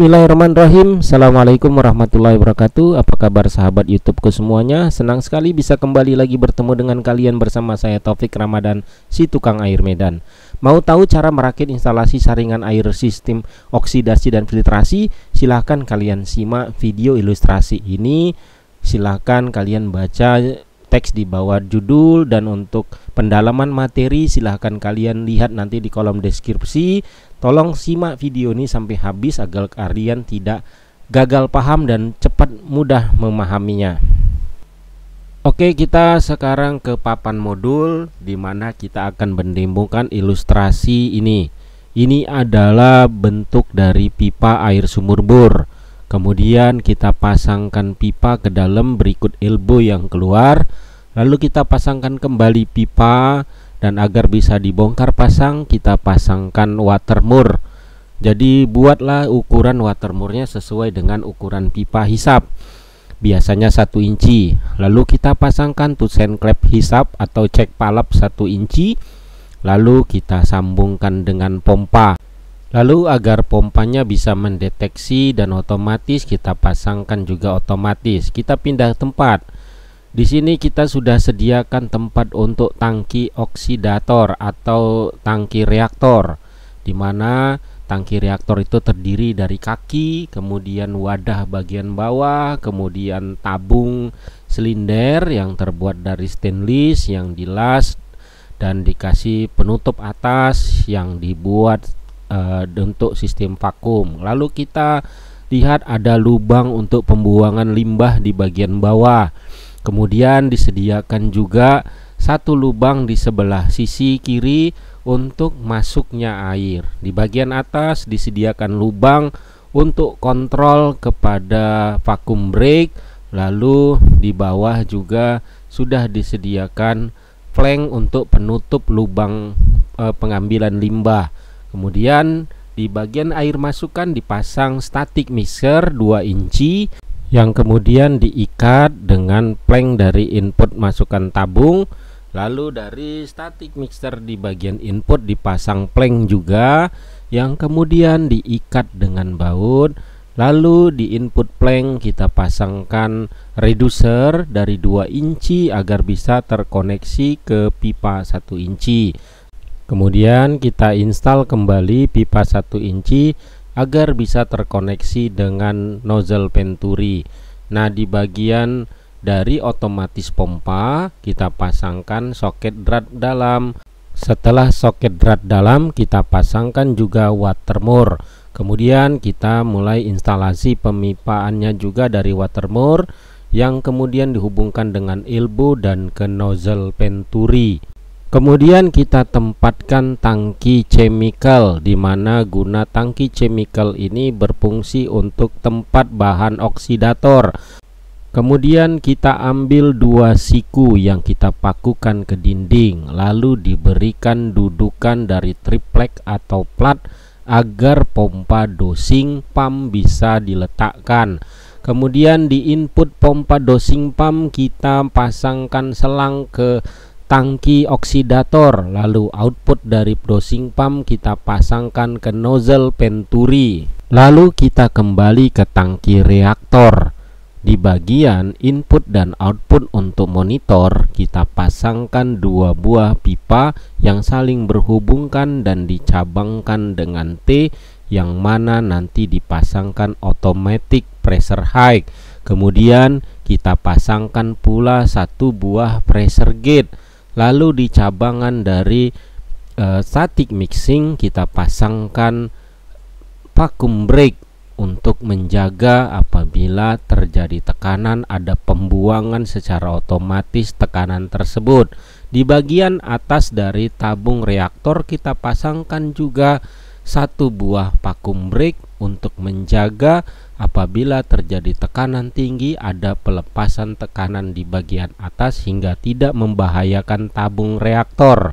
Bismillahirrahmanirrahim Assalamualaikum warahmatullahi wabarakatuh Apa kabar sahabat YouTube semuanya Senang sekali bisa kembali lagi bertemu dengan kalian bersama saya Taufik Ramadan Si Tukang Air Medan Mau tahu cara merakit instalasi saringan air sistem oksidasi dan filtrasi Silahkan kalian simak video ilustrasi ini Silahkan kalian baca teks di bawah judul dan untuk pendalaman materi silahkan kalian lihat nanti di kolom deskripsi tolong simak video ini sampai habis agar kalian tidak gagal paham dan cepat mudah memahaminya Oke kita sekarang ke papan modul di mana kita akan menimbulkan ilustrasi ini ini adalah bentuk dari pipa air sumur bor Kemudian kita pasangkan pipa ke dalam berikut elbow yang keluar. Lalu kita pasangkan kembali pipa dan agar bisa dibongkar pasang kita pasangkan watermur Jadi buatlah ukuran watermurnya sesuai dengan ukuran pipa hisap. Biasanya satu inci. Lalu kita pasangkan tusen klep hisap atau cek palap satu inci. Lalu kita sambungkan dengan pompa. Lalu agar pompanya bisa mendeteksi dan otomatis kita pasangkan juga otomatis. Kita pindah tempat. Di sini kita sudah sediakan tempat untuk tangki oksidator atau tangki reaktor. Di mana tangki reaktor itu terdiri dari kaki, kemudian wadah bagian bawah, kemudian tabung silinder yang terbuat dari stainless yang dilas dan dikasih penutup atas yang dibuat uh, eh, untuk sistem vakum. Lalu kita lihat ada lubang untuk pembuangan limbah di bagian bawah. Kemudian disediakan juga satu lubang di sebelah sisi kiri untuk masuknya air. Di bagian atas disediakan lubang untuk kontrol kepada vakum brake. Lalu di bawah juga sudah disediakan fleng untuk penutup lubang e, pengambilan limbah. Kemudian di bagian air masukan dipasang static mixer 2 inci yang kemudian diikat dengan plank dari input masukan tabung lalu dari static mixer di bagian input dipasang plank juga yang kemudian diikat dengan baut lalu di input plank kita pasangkan reducer dari 2 inci agar bisa terkoneksi ke pipa 1 inci Kemudian kita install kembali pipa 1 inci agar bisa terkoneksi dengan nozzle venturi. Nah, di bagian dari otomatis pompa kita pasangkan soket drat dalam. Setelah soket drat dalam, kita pasangkan juga watermore. Kemudian kita mulai instalasi pemipaannya juga dari watermore yang kemudian dihubungkan dengan elbow dan ke nozzle venturi. Kemudian kita tempatkan tangki chemical di mana guna tangki chemical ini berfungsi untuk tempat bahan oksidator. Kemudian kita ambil dua siku yang kita pakukan ke dinding lalu diberikan dudukan dari triplek atau plat agar pompa dosing pump bisa diletakkan. Kemudian di input pompa dosing pump kita pasangkan selang ke tangki oksidator lalu output dari dosing pump kita pasangkan ke nozzle venturi lalu kita kembali ke tangki reaktor di bagian input dan output untuk monitor kita pasangkan dua buah pipa yang saling berhubungkan dan dicabangkan dengan T yang mana nanti dipasangkan automatic pressure high kemudian kita pasangkan pula satu buah pressure gate lalu di cabangan dari uh, eh, static mixing kita pasangkan vacuum break untuk menjaga apabila terjadi tekanan ada pembuangan secara otomatis tekanan tersebut. Di bagian atas dari tabung reaktor kita pasangkan juga satu buah vacuum brake untuk menjaga apabila terjadi tekanan tinggi ada pelepasan tekanan di bagian atas hingga tidak membahayakan tabung reaktor.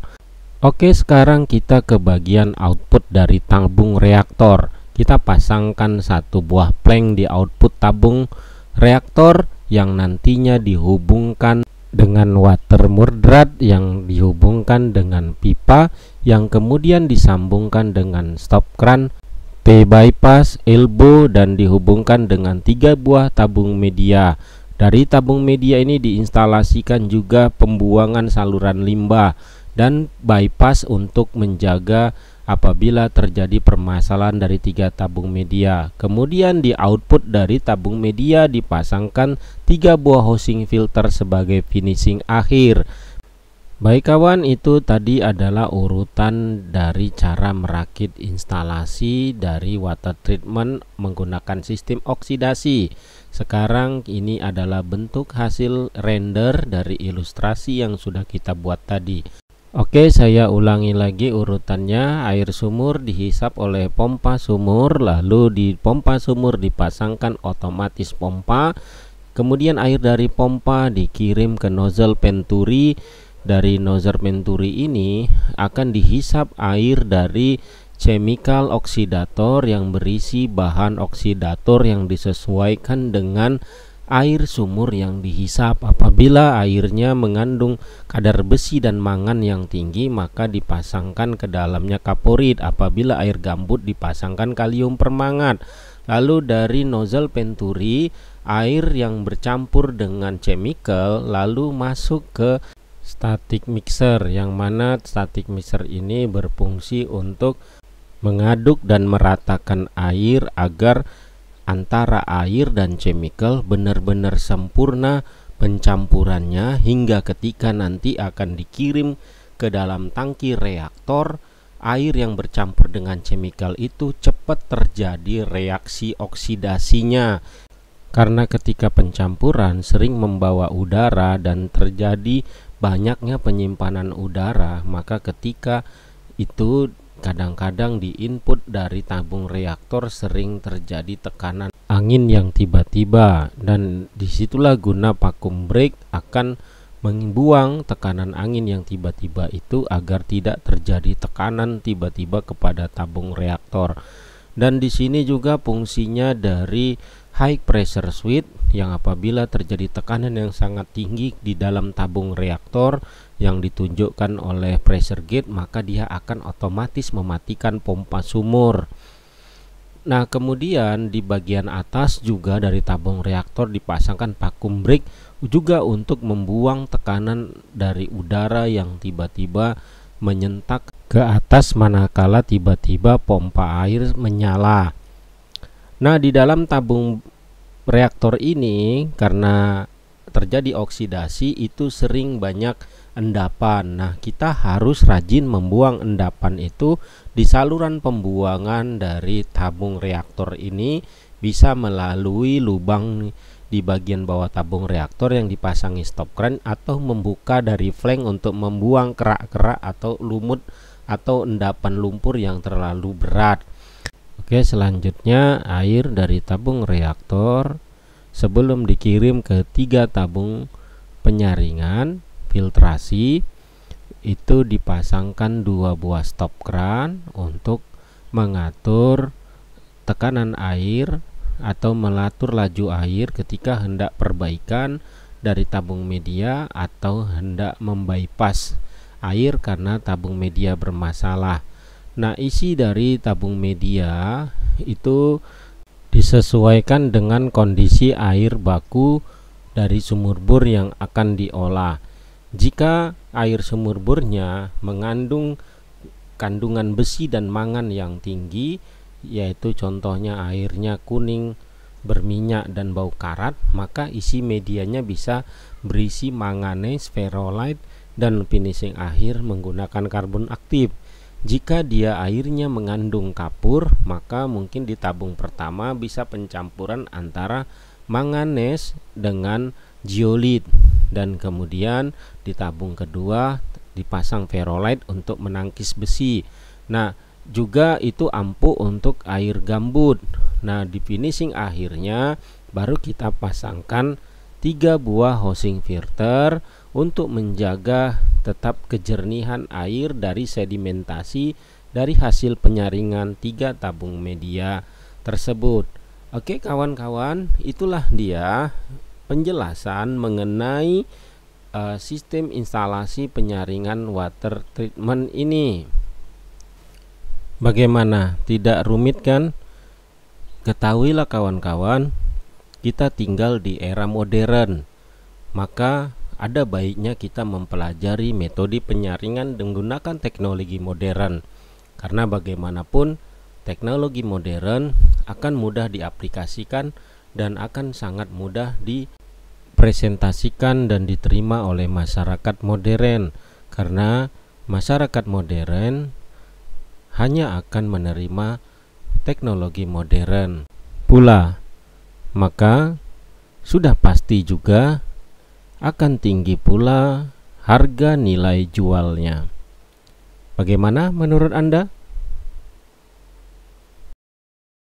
Oke, sekarang kita ke bagian output dari tabung reaktor. Kita pasangkan satu buah plank di output tabung reaktor yang nantinya dihubungkan dengan water murdrat yang dihubungkan dengan pipa yang kemudian disambungkan dengan stop kran P bypass, elbow dan dihubungkan dengan tiga buah tabung media. Dari tabung media ini diinstalasikan juga pembuangan saluran limbah dan bypass untuk menjaga apabila terjadi permasalahan dari tiga tabung media. Kemudian di output dari tabung media dipasangkan tiga buah housing filter sebagai finishing akhir. Baik kawan, itu tadi adalah urutan dari cara merakit instalasi dari water treatment menggunakan sistem oksidasi. Sekarang ini adalah bentuk hasil render dari ilustrasi yang sudah kita buat tadi. Oke, saya ulangi lagi urutannya. Air sumur dihisap oleh pompa sumur, lalu di pompa sumur dipasangkan otomatis pompa. Kemudian air dari pompa dikirim ke nozzle penturi dari nozzle venturi ini akan dihisap air dari chemical oksidator yang berisi bahan oksidator yang disesuaikan dengan air sumur yang dihisap apabila airnya mengandung kadar besi dan mangan yang tinggi maka dipasangkan ke dalamnya kaporit apabila air gambut dipasangkan kalium permangat lalu dari nozzle penturi air yang bercampur dengan chemical lalu masuk ke static mixer yang mana static mixer ini berfungsi untuk mengaduk dan meratakan air agar antara air dan chemical benar-benar sempurna pencampurannya hingga ketika nanti akan dikirim ke dalam tangki reaktor air yang bercampur dengan chemical itu cepat terjadi reaksi oksidasinya karena ketika pencampuran sering membawa udara dan terjadi banyaknya penyimpanan udara, maka ketika itu kadang-kadang di input dari tabung reaktor sering terjadi tekanan angin yang tiba-tiba dan disitulah guna vacuum break akan membuang tekanan angin yang tiba-tiba itu agar tidak terjadi tekanan tiba-tiba kepada tabung reaktor. Dan di sini juga fungsinya dari high pressure switch yang apabila terjadi tekanan yang sangat tinggi di dalam tabung reaktor yang ditunjukkan oleh pressure gate maka dia akan otomatis mematikan pompa sumur. Nah, kemudian di bagian atas juga dari tabung reaktor dipasangkan vacuum break juga untuk membuang tekanan dari udara yang tiba-tiba menyentak ke atas manakala tiba-tiba pompa air menyala. Nah, di dalam tabung reaktor ini karena terjadi oksidasi itu sering banyak endapan. Nah, kita harus rajin membuang endapan itu di saluran pembuangan dari tabung reaktor ini bisa melalui lubang di bagian bawah tabung reaktor yang dipasangi stop kran atau membuka dari flank untuk membuang kerak-kerak atau lumut atau endapan lumpur yang terlalu berat. Oke, selanjutnya air dari tabung reaktor sebelum dikirim ke tiga tabung penyaringan filtrasi itu dipasangkan dua buah stop kran untuk mengatur tekanan air atau melatur laju air ketika hendak perbaikan dari tabung media atau hendak membypass air karena tabung media bermasalah. Nah, isi dari tabung media itu disesuaikan dengan kondisi air baku dari sumur bor yang akan diolah. Jika air sumur bornya mengandung kandungan besi dan mangan yang tinggi, yaitu contohnya airnya kuning, berminyak dan bau karat, maka isi medianya bisa berisi manganese, ferrolite dan finishing akhir menggunakan karbon aktif. Jika dia airnya mengandung kapur, maka mungkin di tabung pertama bisa pencampuran antara manganes dengan geolit dan kemudian di tabung kedua dipasang ferrolite untuk menangkis besi. Nah, juga itu ampuh untuk air gambut. Nah, di finishing akhirnya baru kita pasangkan tiga buah housing filter untuk menjaga tetap kejernihan air dari sedimentasi dari hasil penyaringan tiga tabung media tersebut. Oke, kawan-kawan, itulah dia penjelasan mengenai uh, sistem instalasi penyaringan water treatment ini. Bagaimana? Tidak rumit kan? Ketahuilah kawan-kawan, kita tinggal di era modern. Maka ada baiknya kita mempelajari metode penyaringan menggunakan teknologi modern, karena bagaimanapun teknologi modern akan mudah diaplikasikan dan akan sangat mudah dipresentasikan dan diterima oleh masyarakat modern, karena masyarakat modern hanya akan menerima teknologi modern pula, maka sudah pasti juga akan tinggi pula harga nilai jualnya. Bagaimana menurut Anda?